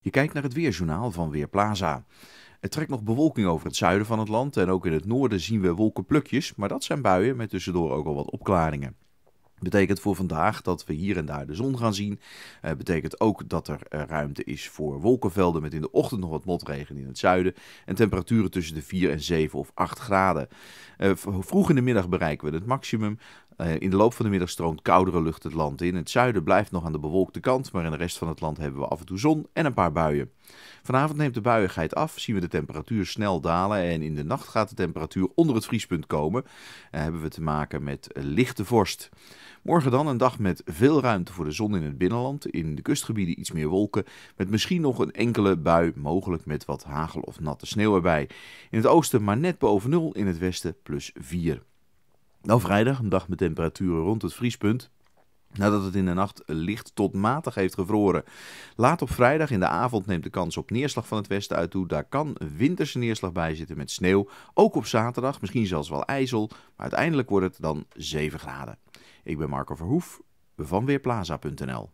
Je kijkt naar het weerjournaal van Weerplaza. Er trekt nog bewolking over het zuiden van het land en ook in het noorden zien we wolkenplukjes, maar dat zijn buien met tussendoor ook al wat opklaringen. Betekent voor vandaag dat we hier en daar de zon gaan zien. Uh, betekent ook dat er eh, ruimte is voor wolkenvelden met in de ochtend nog wat motregen in het zuiden. En temperaturen tussen de 4 en 7 of 8 graden. Uh, vroeg in de middag bereiken we het maximum. Eh, in de loop van de middag stroomt koudere lucht het land in. Het zuiden blijft nog aan de bewolkte kant, maar in de rest van het land hebben we af en toe zon en een paar buien. Vanavond neemt de buiigheid af, zien we de temperatuur snel dalen en in de nacht gaat de temperatuur onder het vriespunt komen. Dan eh, hebben we te maken met lichte vorst. Morgen dan een dag met veel ruimte voor de zon in het binnenland. In de kustgebieden iets meer wolken, met misschien nog een enkele bui, mogelijk met wat hagel of natte sneeuw erbij. In het oosten maar net boven nul, in het westen plus 4. Nou, vrijdag, een dag met temperaturen rond het vriespunt. Nadat het in de nacht licht tot matig heeft gevroren. Laat op vrijdag in de avond neemt de kans op neerslag van het westen uit toe. Daar kan winterse neerslag bij zitten met sneeuw. Ook op zaterdag, misschien zelfs wel ijzel. Maar uiteindelijk wordt het dan 7 graden. Ik ben Marco Verhoef van Weerplaza.nl